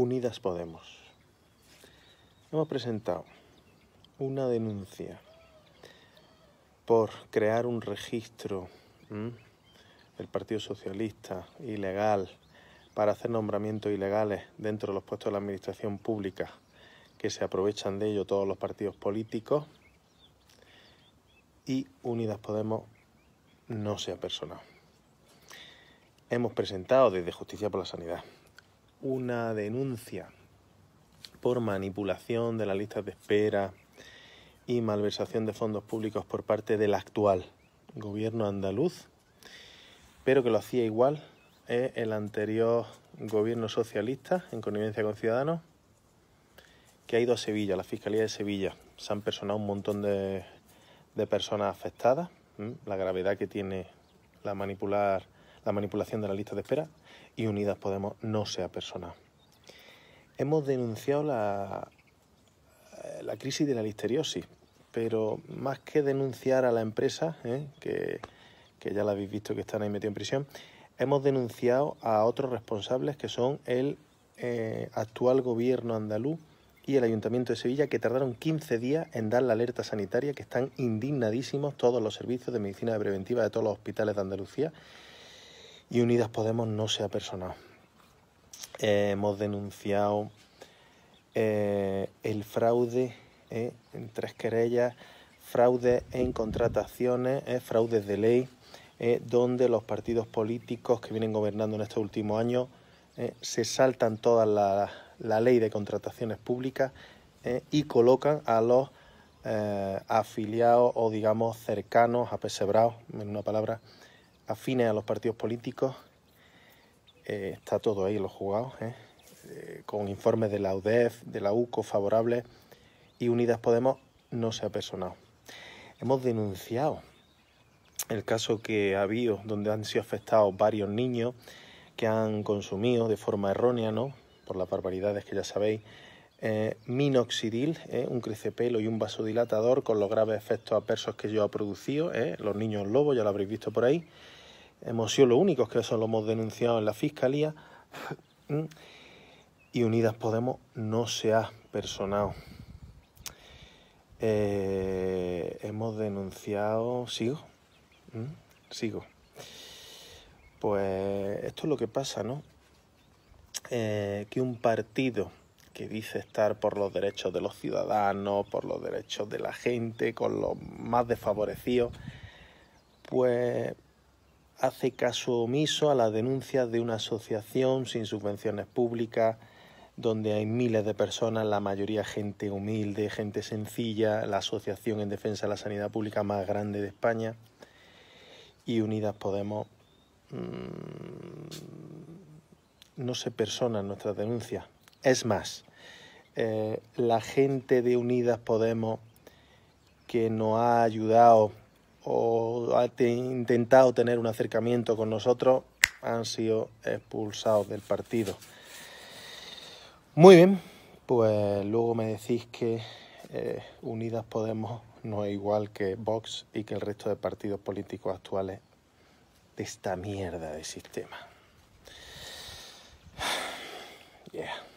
Unidas Podemos. Hemos presentado una denuncia por crear un registro del Partido Socialista ilegal para hacer nombramientos ilegales dentro de los puestos de la administración pública que se aprovechan de ello todos los partidos políticos y Unidas Podemos no se ha personado. Hemos presentado desde Justicia por la Sanidad una denuncia por manipulación de las listas de espera y malversación de fondos públicos por parte del actual gobierno andaluz, pero que lo hacía igual ¿eh? el anterior gobierno socialista en connivencia con Ciudadanos, que ha ido a Sevilla, la Fiscalía de Sevilla. Se han personado un montón de, personas afectadas, la gravedad que tiene la manipular la manipulación de la lista de espera y Unidas Podemos no sea persona. Hemos denunciado la, eh, la crisis de la listeriosis, pero más que denunciar a la empresa, ¿eh? que, ya la habéis visto que están ahí metidos en prisión, hemos denunciado a otros responsables que son el eh, actual gobierno andaluz y el Ayuntamiento de Sevilla, que tardaron 15 días en dar la alerta sanitaria, que están indignadísimos todos los servicios de medicina preventiva de todos los hospitales de Andalucía y Unidas Podemos no sea personal eh, hemos denunciado eh, el fraude eh, en tres querellas, fraude en contrataciones, fraudes de ley, donde los partidos políticos que vienen gobernando en estos últimos años se saltan toda la, la, ley de contrataciones públicas y colocan a los afiliados o digamos cercanos, apesebrados, en una palabra, afines a los partidos políticos. Eh, está todo ahí, los jugados, ¿eh? Eh, con informes de la UDEF, de la UCO favorables y Unidas Podemos no se ha personado. Hemos denunciado el caso que ha habido, donde han sido afectados varios niños que han consumido de forma errónea, ¿no? por las barbaridades que ya sabéis, minoxidil, un crecepelo y un vasodilatador con los graves efectos adversos que yo ha producido, los niños lobos, ya lo habréis visto por ahí, hemos sido los únicos que eso lo hemos denunciado en la Fiscalía, y Unidas Podemos no se ha personado. Eh, hemos denunciado, sigo, sigo. Pues esto es lo que pasa, ¿no? Eh, que un partido que dice estar por los derechos de los ciudadanos, por los derechos de la gente, con los más desfavorecidos, pues hace caso omiso a las denuncias de una asociación sin subvenciones públicas, donde hay miles de personas, la mayoría gente humilde, gente sencilla, la Asociación en Defensa de la Sanidad Pública más grande de España, y Unidas Podemos mm, no se personan nuestras denuncias. Es más, eh, la gente de Unidas Podemos que nos ha ayudado o ha intentado tener un acercamiento con nosotros han sido expulsados del partido. Muy bien, pues luego me decís que eh, Unidas Podemos no es igual que Vox y que el resto de partidos políticos actuales de esta mierda de sistema. Yeah.